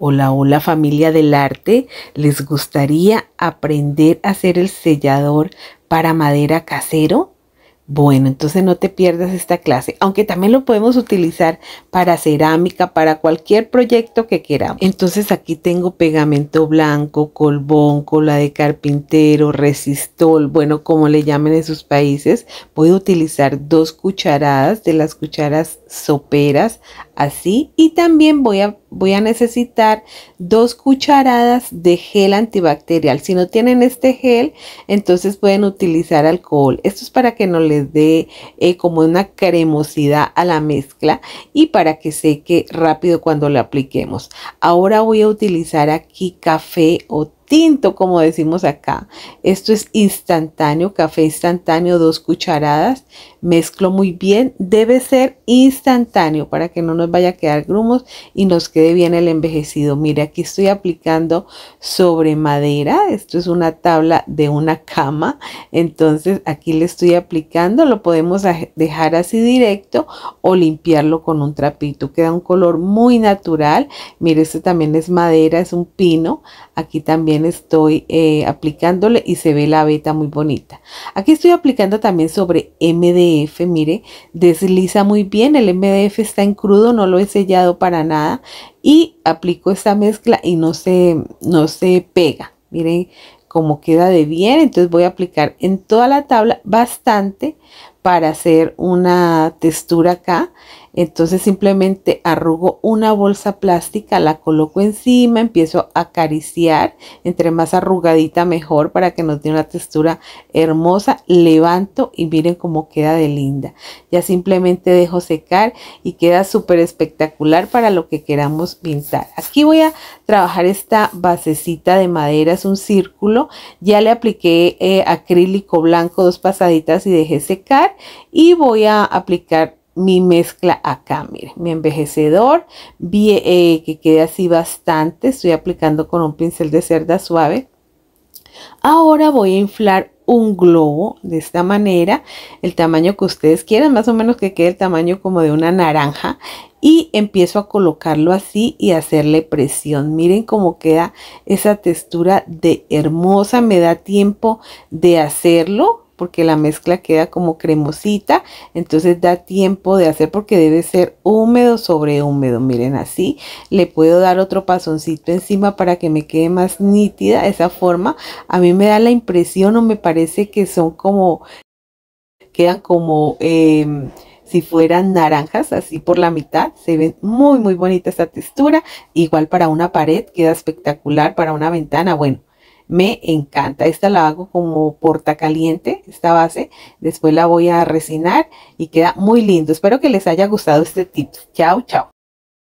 Hola, hola familia del arte, ¿les gustaría aprender a hacer el sellador para madera casero? Bueno, entonces no te pierdas esta clase, aunque también lo podemos utilizar para cerámica, para cualquier proyecto que queramos. Entonces aquí tengo pegamento blanco, colbón, cola de carpintero, resistol, bueno, como le llamen en sus países. Voy a utilizar dos cucharadas de las cucharas soperas, así, y también voy a voy a necesitar dos cucharadas de gel antibacterial. Si no tienen este gel, entonces pueden utilizar alcohol. Esto es para que no les dé eh, como una cremosidad a la mezcla y para que seque rápido cuando lo apliquemos. Ahora voy a utilizar aquí café o tinto, como decimos acá. Esto es instantáneo, café instantáneo, dos cucharadas. Mezclo muy bien. Debe ser instantáneo para que no nos vaya a quedar grumos y nos quede bien el envejecido. Mire, aquí estoy aplicando sobre madera. Esto es una tabla de una cama. Entonces aquí le estoy aplicando. Lo podemos dejar así directo o limpiarlo con un trapito. Queda un color muy natural. Mire, esto también es madera, es un pino. Aquí también estoy eh, aplicándole y se ve la beta muy bonita. Aquí estoy aplicando también sobre MDF, mire, desliza muy bien, el MDF está en crudo, no lo he sellado para nada y aplico esta mezcla y no se, no se pega, miren cómo queda de bien, entonces voy a aplicar en toda la tabla bastante para hacer una textura acá entonces simplemente arrugo una bolsa plástica, la coloco encima, empiezo a acariciar, entre más arrugadita mejor para que nos dé una textura hermosa, levanto y miren cómo queda de linda. Ya simplemente dejo secar y queda súper espectacular para lo que queramos pintar. Aquí voy a trabajar esta basecita de madera, es un círculo, ya le apliqué eh, acrílico blanco, dos pasaditas y dejé secar y voy a aplicar mi mezcla acá, miren, mi envejecedor, bien, eh, que quede así bastante, estoy aplicando con un pincel de cerda suave. Ahora voy a inflar un globo de esta manera, el tamaño que ustedes quieran, más o menos que quede el tamaño como de una naranja y empiezo a colocarlo así y hacerle presión. Miren cómo queda esa textura de hermosa, me da tiempo de hacerlo porque la mezcla queda como cremosita, entonces da tiempo de hacer porque debe ser húmedo sobre húmedo, miren así, le puedo dar otro pasoncito encima para que me quede más nítida esa forma, a mí me da la impresión o me parece que son como, quedan como... Em, si fueran naranjas, así por la mitad, se ven muy, muy bonita esta textura. Igual para una pared, queda espectacular, para una ventana, bueno, me encanta. Esta la hago como porta caliente, esta base. Después la voy a resinar y queda muy lindo. Espero que les haya gustado este tip. Chao, chao.